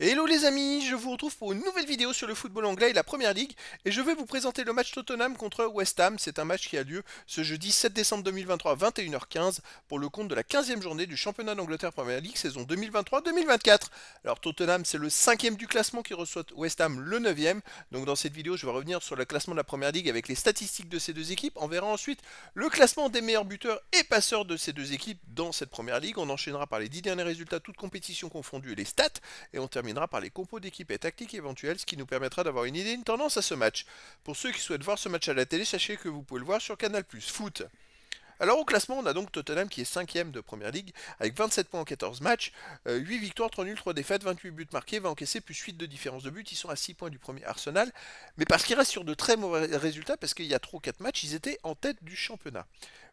Hello les amis, je vous retrouve pour une nouvelle vidéo sur le football anglais et la première ligue et je vais vous présenter le match Tottenham contre West Ham. C'est un match qui a lieu ce jeudi 7 décembre 2023 à 21h15 pour le compte de la 15e journée du championnat d'Angleterre Première League saison 2023-2024. Alors Tottenham c'est le 5e du classement qui reçoit West Ham le 9e. Donc dans cette vidéo je vais revenir sur le classement de la première ligue avec les statistiques de ces deux équipes. On verra ensuite le classement des meilleurs buteurs et passeurs de ces deux équipes dans cette première ligue. On enchaînera par les 10 derniers résultats, toutes compétitions confondues et les stats et on termine terminera par les compos d'équipe et tactiques éventuelles, ce qui nous permettra d'avoir une idée, une tendance à ce match. Pour ceux qui souhaitent voir ce match à la télé, sachez que vous pouvez le voir sur Canal+. Foot alors au classement, on a donc Tottenham qui est 5ème de Première Ligue, avec 27 points en 14 matchs, 8 euh, victoires, 3 nuls, 3 défaites, 28 buts marqués, 20 encaissés, plus 8 de différence de buts. ils sont à 6 points du premier Arsenal, mais parce qu'ils restent sur de très mauvais résultats, parce qu'il y a trop 4 matchs, ils étaient en tête du championnat.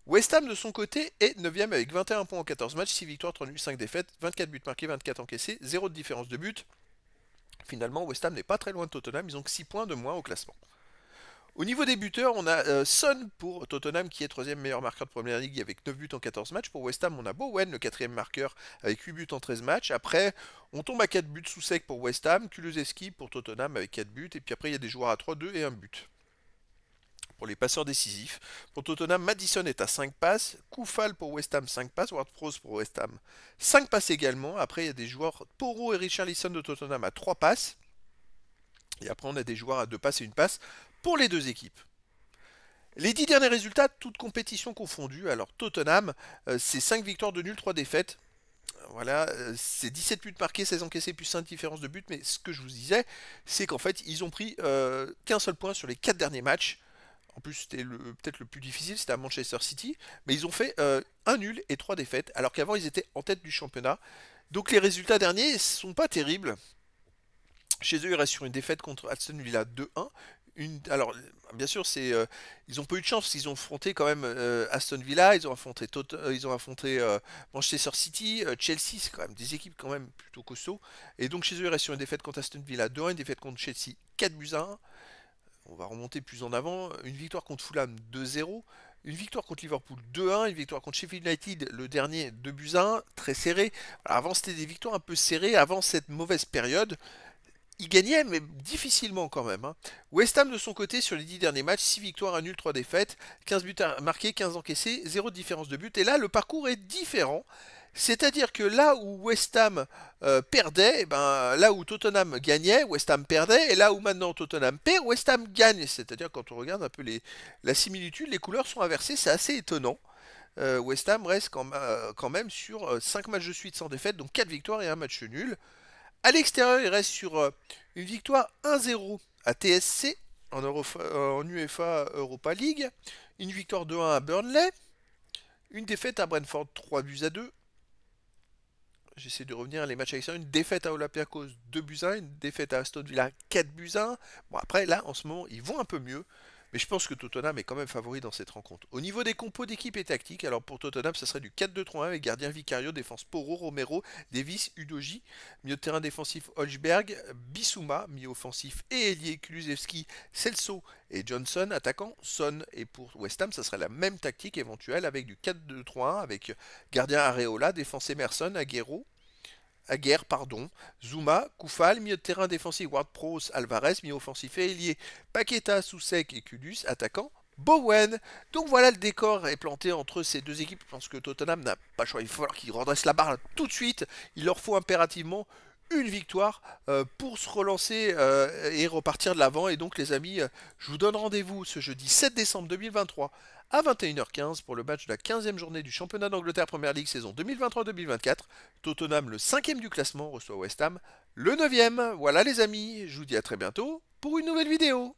West Ham de son côté est 9ème avec 21 points en 14 matchs, 6 victoires, 3 nuls, 5 défaites, 24 buts marqués, 24 encaissés, 0 de différence de buts. Finalement, West Ham n'est pas très loin de Tottenham, ils ont que 6 points de moins au classement. Au niveau des buteurs, on a euh, Son pour Tottenham qui est troisième meilleur marqueur de Première League avec 9 buts en 14 matchs. Pour West Ham, on a Bowen, le quatrième marqueur, avec 8 buts en 13 matchs. Après, on tombe à 4 buts sous sec pour West Ham, Kulusevski pour Tottenham avec 4 buts. Et puis après, il y a des joueurs à 3, 2 et 1 but pour les passeurs décisifs. Pour Tottenham, Madison est à 5 passes, Koufal pour West Ham 5 passes, Ward Prowse pour West Ham 5 passes également. Après, il y a des joueurs Poro et Richarlison de Tottenham à 3 passes. Et après, on a des joueurs à deux passes et une passe pour les deux équipes. Les dix derniers résultats, toutes compétitions confondues. Alors Tottenham, euh, c'est 5 victoires de nul, 3 défaites. Voilà, euh, c'est 17 buts marqués, 16 encaissés, plus 5 différences de buts. Mais ce que je vous disais, c'est qu'en fait, ils ont pris euh, qu'un seul point sur les 4 derniers matchs. En plus, c'était peut-être le plus difficile, c'était à Manchester City. Mais ils ont fait un nul et trois défaites, alors qu'avant, ils étaient en tête du championnat. Donc les résultats derniers ne sont pas terribles. Chez eux, ils restent sur une défaite contre Aston Villa 2-1. Une, alors, bien sûr, c'est euh, ils n'ont pas eu de chance, ils ont affronté quand même euh, Aston Villa, ils ont affronté, euh, ils ont affronté Manchester City, Chelsea, c'est quand même des équipes quand même plutôt costauds. Et donc chez eux, ils restent sur une défaite contre Aston Villa 2-1, une défaite contre Chelsea 4 1. On va remonter plus en avant, une victoire contre Fulham 2-0, une victoire contre Liverpool 2-1, une victoire contre Sheffield United, le dernier 2 1, très serré. avant, c'était des victoires un peu serrées avant cette mauvaise période. Il gagnait, mais difficilement quand même. Hein. West Ham de son côté, sur les 10 derniers matchs, 6 victoires, 1 nul, 3 défaites, 15 buts marqués, 15 encaissés, 0 différence de but. Et là, le parcours est différent. C'est-à-dire que là où West Ham euh, perdait, eh ben, là où Tottenham gagnait, West Ham perdait, et là où maintenant Tottenham perd, West Ham gagne. C'est-à-dire quand on regarde un peu les, la similitude, les couleurs sont inversées, c'est assez étonnant. Euh, West Ham reste quand, quand même sur 5 euh, matchs de suite sans défaite, donc 4 victoires et 1 match nul. À l'extérieur, il reste sur euh, une victoire 1-0 à TSC euh, en, UEFA Europa League, une victoire 2-1 à Burnley, une défaite à Brentford 3 buts à 2. J'essaie de revenir à les matchs ça Une défaite à Olympiakos 2 buts à 1, une défaite à Aston Villa 4 buts 1. Bon après là en ce moment ils vont un peu mieux. Mais je pense que Tottenham est quand même favori dans cette rencontre. Au niveau des compos d'équipe et tactique, alors pour Tottenham, ça serait du 4-2-3-1 avec gardien Vicario, défense Poro, Romero, Davis, Udoji, milieu de terrain défensif Holzberg, Bissouma, milieu offensif et ailier Kulusevski, Celso et Johnson, attaquant Son. Et pour West Ham, ça serait la même tactique éventuelle avec du 4-2-3-1 avec gardien Areola, défense Emerson, Aguero, Aguerre, pardon, Zuma, Koufal, milieu de terrain défensif, Ward Pros, Alvarez, milieu offensif et ailier, Paqueta, Soussek et Culus, attaquant, Bowen. Donc voilà, le décor est planté entre ces deux équipes. Je pense que Tottenham n'a pas le choix. Il va falloir qu'ils redressent la barre tout de suite. Il leur faut impérativement une victoire euh, pour se relancer euh, et repartir de l'avant. Et donc les amis, euh, je vous donne rendez-vous ce jeudi 7 décembre 2023 à 21h15 pour le match de la 15e journée du championnat d'Angleterre Première League saison 2023-2024. Tottenham, le 5e du classement, reçoit West Ham, le 9e. Voilà les amis, je vous dis à très bientôt pour une nouvelle vidéo.